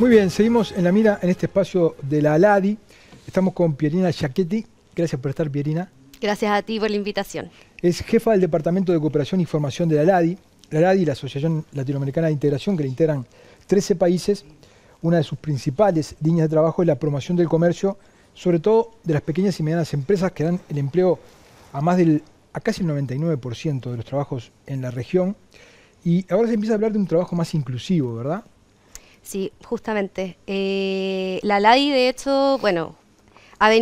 Muy bien, seguimos en la mira en este espacio de la ALADI. Estamos con Pierina Giacchetti. Gracias por estar, Pierina. Gracias a ti por la invitación. Es jefa del Departamento de Cooperación y Formación de la ALADI. La ALADI, la Asociación Latinoamericana de Integración, que le integran 13 países. Una de sus principales líneas de trabajo es la promoción del comercio, sobre todo de las pequeñas y medianas empresas que dan el empleo a más del a casi el 99% de los trabajos en la región. Y ahora se empieza a hablar de un trabajo más inclusivo, ¿verdad? Sí, justamente. Eh, la LAI, de hecho, bueno,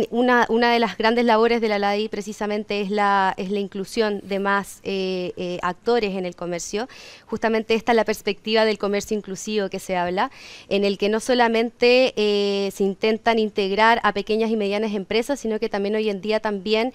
una, una de las grandes labores de la LADI precisamente es la, es la inclusión de más eh, eh, actores en el comercio. Justamente esta es la perspectiva del comercio inclusivo que se habla, en el que no solamente eh, se intentan integrar a pequeñas y medianas empresas, sino que también hoy en día también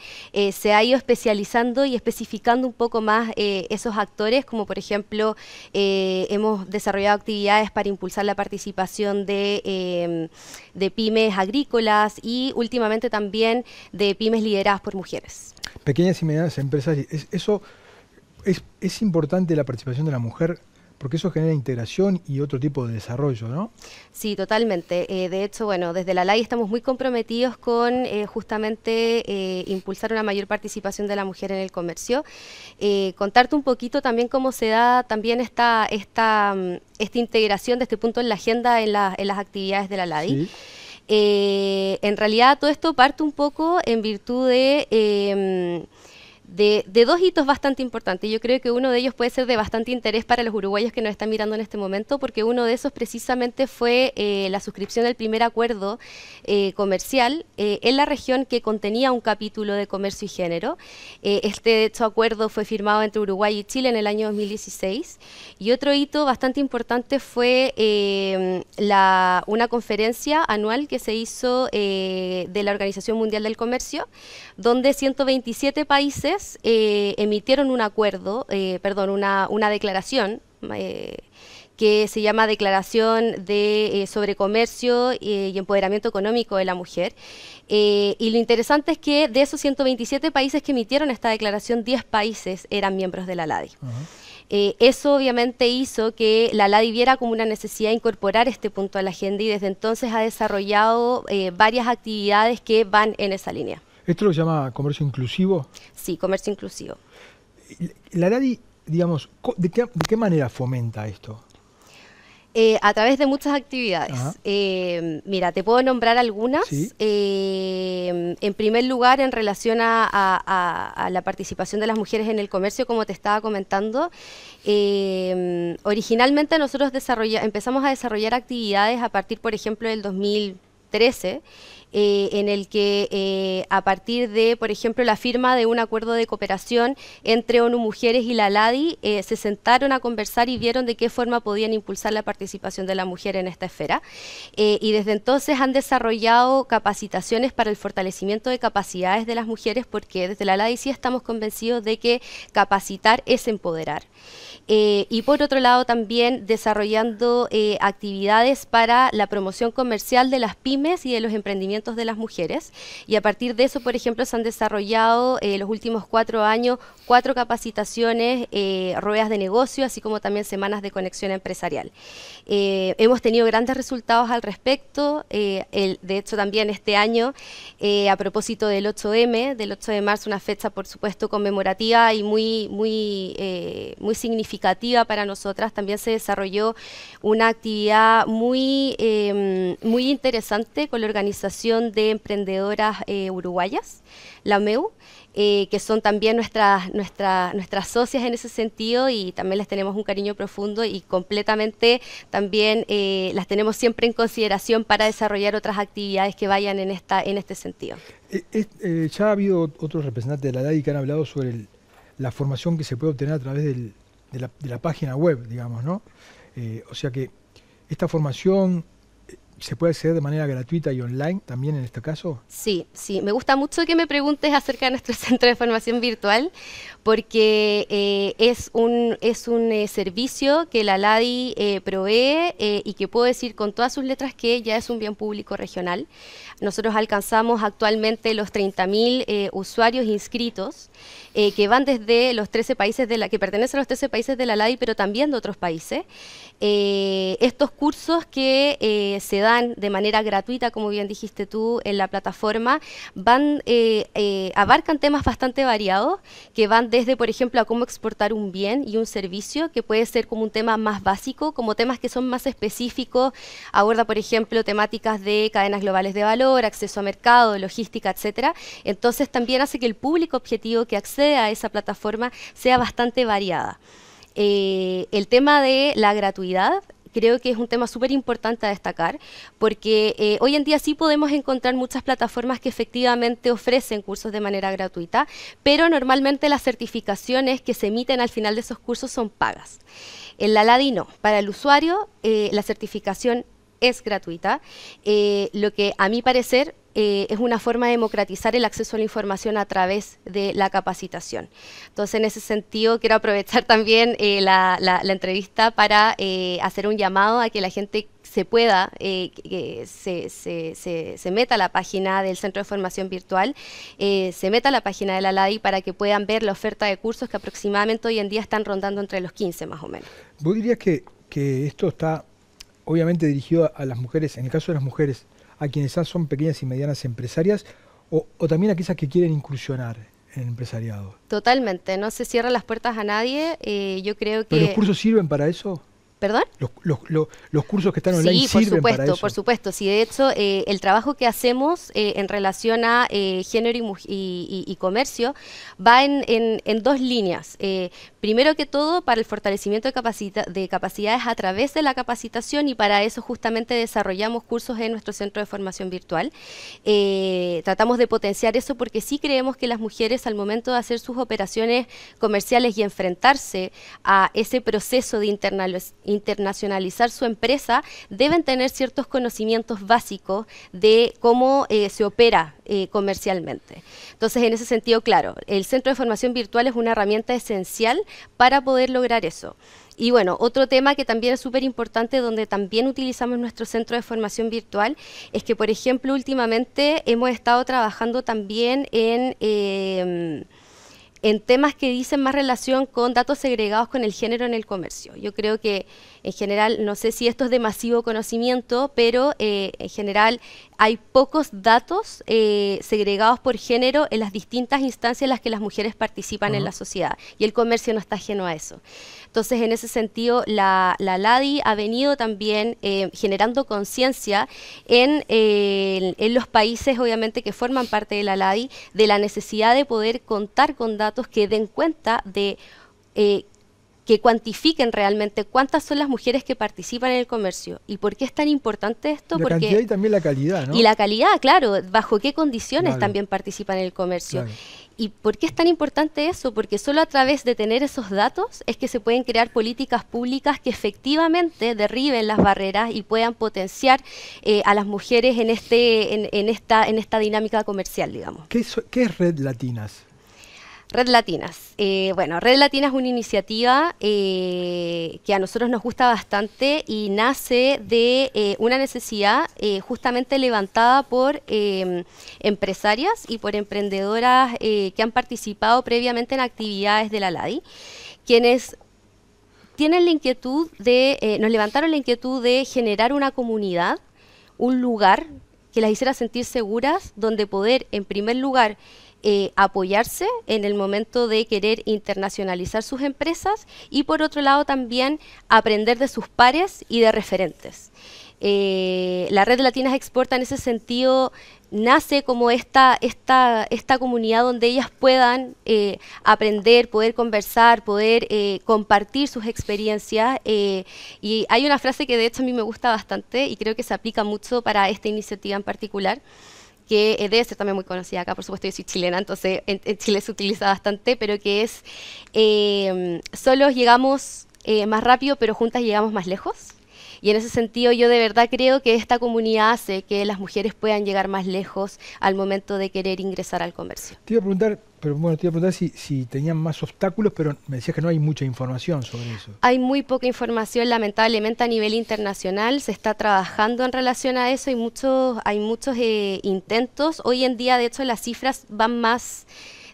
se ha ido especializando y especificando un poco más esos actores, como por ejemplo hemos desarrollado actividades para impulsar la participación de, de pymes agrícolas y últimamente últimamente también de pymes lideradas por mujeres. Pequeñas y medianas empresas, es, eso es, importante la participación de la mujer porque eso genera integración y otro tipo de desarrollo, ¿no? Sí, totalmente. Eh, de hecho, bueno, desde la LAI estamos muy comprometidos con eh, justamente eh, impulsar una mayor participación de la mujer en el comercio. contarte un poquito también cómo se da también esta, esta, mm, esta integración de este punto en la agenda en, la, en las actividades de la LADI. Eh, en realidad todo esto parte un poco en virtud de em, de, dos hitos bastante importantes. Yo creo que uno de ellos puede ser de bastante interés para los uruguayos que nos están mirando en este momento, porque uno de esos precisamente fue eh, la suscripción del primer acuerdo eh, comercial eh, en la región que contenía un capítulo de comercio y género. este acuerdo fue firmado entre Uruguay y Chile en el año 2016. Y otro hito bastante importante fue una conferencia anual que se hizo de la Organización Mundial del Comercio, donde 127 países eh, emitieron un acuerdo, eh, perdón, una, declaración eh, que se llama Declaración sobre Comercio y Empoderamiento Económico de la Mujer. y lo interesante es que de esos 127 países que emitieron esta declaración, 10 países eran miembros de la LADI. eso obviamente hizo que la LADI viera como una necesidad incorporar este punto a la agenda y desde entonces ha desarrollado varias actividades que van en esa línea. ¿Esto lo llama comercio inclusivo? Sí, comercio inclusivo. La DADI, digamos, ¿de qué, manera fomenta esto? Eh, a través de muchas actividades. Eh, mira, te puedo nombrar algunas. Eh, en primer lugar, en relación a, a, la participación de las mujeres en el comercio, como te estaba comentando, originalmente nosotros empezamos a desarrollar actividades a partir, por ejemplo, del 2013. Eh, en el que eh, a partir de, por ejemplo, la firma de un acuerdo de cooperación entre ONU Mujeres y la LADI, eh, se sentaron a conversar y vieron de qué forma podían impulsar la participación de la mujer en esta esfera. y desde entonces han desarrollado capacitaciones para el fortalecimiento de capacidades de las mujeres porque desde la LADI sí estamos convencidos de que capacitar es empoderar. Eh, y por otro lado, también desarrollando eh, actividades para la promoción comercial de las pymes y de los emprendimientos de las mujeres. Y a partir de eso, por ejemplo, se han desarrollado eh, los últimos cuatro años cuatro capacitaciones, ruedas de negocio, así como también semanas de conexión empresarial. hemos tenido grandes resultados al respecto. de hecho, también este año, a propósito del 8M, del 8 de marzo, una fecha, por supuesto, conmemorativa y muy, muy, muy significativa para nosotras. También se desarrolló una actividad muy, em, muy interesante con la Organización de Emprendedoras eh, Uruguayas, la MEU. Eh, que son también nuestras, nuestras, nuestras socias en ese sentido y también les tenemos un cariño profundo y completamente también eh, las tenemos siempre en consideración para desarrollar otras actividades que vayan en, esta, en este sentido. ya ha habido otros representantes de la DAI que han hablado sobre la formación que se puede obtener a través del, de la, página web, digamos, ¿no? Eh, o sea que esta formación ¿Se puede hacer de manera gratuita y online también en este caso? Sí, sí. Me gusta mucho que me preguntes acerca de nuestro centro de formación virtual, porque eh, es un, es un eh, servicio que la LADI eh, provee y que puedo decir con todas sus letras que ya es un bien público regional. Nosotros alcanzamos actualmente los 30.000 usuarios inscritos, que van desde los 13 países de la, que pertenecen a los 13 países de la LADI, pero también de otros países. estos cursos que se dan de manera gratuita, como bien dijiste tú, en la plataforma, van eh, eh, abarcan temas bastante variados que van desde, por ejemplo, a cómo exportar un bien y un servicio, que puede ser como un tema más básico, como temas que son más específicos, aborda, por ejemplo, temáticas de cadenas globales de valor, acceso a mercado, logística, etcétera. Entonces también hace que el público objetivo que accede a esa plataforma sea bastante variada. Eh, el tema de la gratuidad creo que es un tema súper importante a destacar, porque eh, hoy en día sí podemos encontrar muchas plataformas que efectivamente ofrecen cursos de manera gratuita, pero normalmente las certificaciones que se emiten al final de esos cursos son pagas. En la LADI no. Para el usuario, eh, la certificación es gratuita. Eh, lo que a mi parecer eh, es una forma de democratizar el acceso a la información a través de la capacitación. Entonces, en ese sentido, quiero aprovechar también eh, la, entrevista para eh, hacer un llamado a que la gente se pueda, que se, meta a la página del Centro de Formación Virtual, se meta a la página de la LADI para que puedan ver la oferta de cursos que aproximadamente hoy en día están rondando entre los 15 más o menos. ¿Vos dirías que, esto está obviamente dirigido a, las mujeres, en el caso de las mujeres, a quienes son pequeñas y medianas empresarias o, también a aquellas que quieren incursionar en el empresariado. Totalmente, no se cierran las puertas a nadie. Eh, yo creo que. ¿Pero los cursos sirven para eso? ¿Perdón? Los, los, los, cursos que están online sí, sirven por supuesto, para eso. por supuesto. Sí, de hecho, eh, el trabajo que hacemos eh, en relación a eh, género y, comercio va en, dos líneas. primero que todo, para el fortalecimiento de, capacidades a través de la capacitación y para eso justamente desarrollamos cursos en nuestro centro de formación virtual. tratamos de potenciar eso porque sí creemos que las mujeres al momento de hacer sus operaciones comerciales y enfrentarse a ese proceso de internalización internacionalizar su empresa deben tener ciertos conocimientos básicos de cómo eh, se opera eh, comercialmente. Entonces, en ese sentido, claro, el Centro de Formación Virtual es una herramienta esencial para poder lograr eso. Y bueno, otro tema que también es súper importante, donde también utilizamos nuestro centro de formación virtual, es que, por ejemplo, últimamente hemos estado trabajando también en... Eh, en temas que dicen más relación con datos segregados con el género en el comercio. Yo creo que en general, no sé si esto es de masivo conocimiento, pero eh, en general hay pocos datos eh, segregados por género en las distintas instancias en las que las mujeres participan en la sociedad y el comercio no está ajeno a eso. Entonces, en ese sentido, la, la LADI ha venido también eh, generando conciencia en, los países, obviamente, que forman parte de la LADI, de la necesidad de poder contar con datos que den cuenta de que cuantifiquen realmente cuántas son las mujeres que participan en el comercio y por qué es tan importante esto. La Porque, cantidad y también la calidad, ¿no? Y la calidad, claro, bajo qué condiciones también participan en el comercio. ¿Y por qué es tan importante eso? Porque solo a través de tener esos datos es que se pueden crear políticas públicas que efectivamente derriben las barreras y puedan potenciar eh, a las mujeres en, este, en, esta, en esta dinámica comercial, digamos. qué es Red Latinas? Red Latinas. Eh, bueno, Red Latina es una iniciativa eh, que a nosotros nos gusta bastante y nace de eh, una necesidad justamente levantada por em, empresarias y por emprendedoras que han participado previamente en actividades de la LADI, quienes tienen la inquietud de, nos levantaron la inquietud de generar una comunidad, un lugar que las hiciera sentir seguras, donde poder, en primer lugar, eh, apoyarse en el momento de querer internacionalizar sus empresas y por otro lado también aprender de sus pares y de referentes. Eh, la red Latinas Exporta en ese sentido nace como esta, comunidad donde ellas puedan eh, aprender, poder conversar, poder compartir sus experiencias. y hay una frase que de hecho a mí me gusta bastante y creo que se aplica mucho para esta iniciativa en particular, que eh, debe ser también muy conocida acá, por supuesto, yo soy chilena, entonces en, Chile se utiliza bastante, pero que es eh, solos llegamos eh, más rápido, pero juntas llegamos más lejos. Y en ese sentido yo de verdad creo que esta comunidad hace que las mujeres puedan llegar más lejos al momento de querer ingresar al comercio. Te iba a preguntar, pero bueno, preguntar si, tenían más obstáculos, pero me decías que no hay mucha información sobre eso. Hay muy poca información, lamentablemente, a nivel internacional. Se está trabajando en relación a eso y muchos, hay muchos eh, intentos. Hoy en día, de hecho, las cifras van más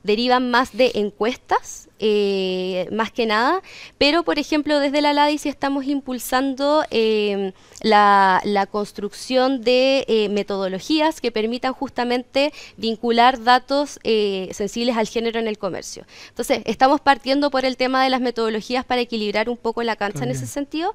derivan más de encuestas, eh, más que nada, pero por ejemplo desde la LADIS estamos impulsando eh, la, construcción de eh, metodologías que permitan justamente vincular datos sensibles al género en el comercio. Entonces, estamos partiendo por el tema de las metodologías para equilibrar un poco la cancha en ese sentido.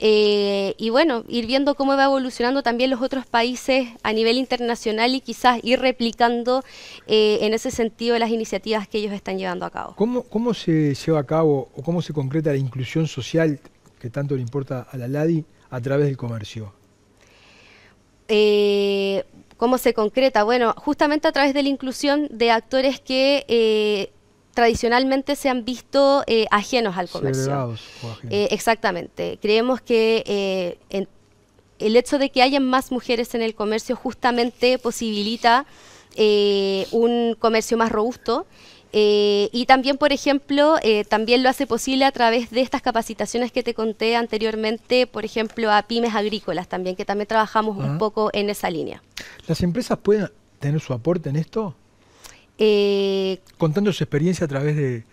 Eh, y bueno, ir viendo cómo va evolucionando también los otros países a nivel internacional y quizás ir replicando eh, en ese sentido las iniciativas que ellos están llevando a cabo. ¿Cómo, ¿Cómo se lleva a cabo o cómo se concreta la inclusión social que tanto le importa a la LADI a través del comercio? Eh, ¿Cómo se concreta? Bueno, justamente a través de la inclusión de actores que tradicionalmente se han visto eh, ajenos al comercio. Eh, exactamente. Creemos que eh, el hecho de que haya más mujeres en el comercio justamente posibilita un comercio más robusto. y también, por ejemplo, también lo hace posible a través de estas capacitaciones que te conté anteriormente, por ejemplo, a pymes agrícolas también, que también trabajamos un ah. poco en esa línea. ¿Las empresas pueden tener su aporte en esto? Eh, Contando su experiencia a través de,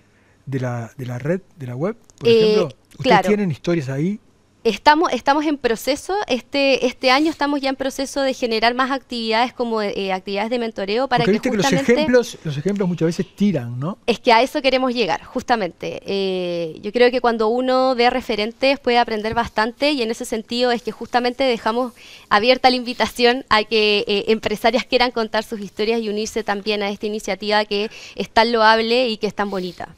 la, red, de la web, por eh, ejemplo. ¿Ustedes tienen historias ahí Estamos, estamos en proceso, este, este año estamos ya en proceso de generar más actividades como eh, actividades de mentoreo para que, que los ejemplos, los ejemplos muchas veces tiran, ¿no? Es que a eso queremos llegar, justamente. Eh, yo creo que cuando uno ve referentes puede aprender bastante y en ese sentido es que justamente dejamos abierta la invitación a que eh, empresarias quieran contar sus historias y unirse también a esta iniciativa que es tan loable y que es tan bonita.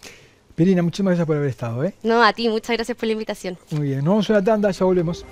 Pirina, muchísimas gracias por haber estado. ¿eh? No, a ti, muchas gracias por la invitación. Muy bien, nos vamos a una tanda, ya volvemos.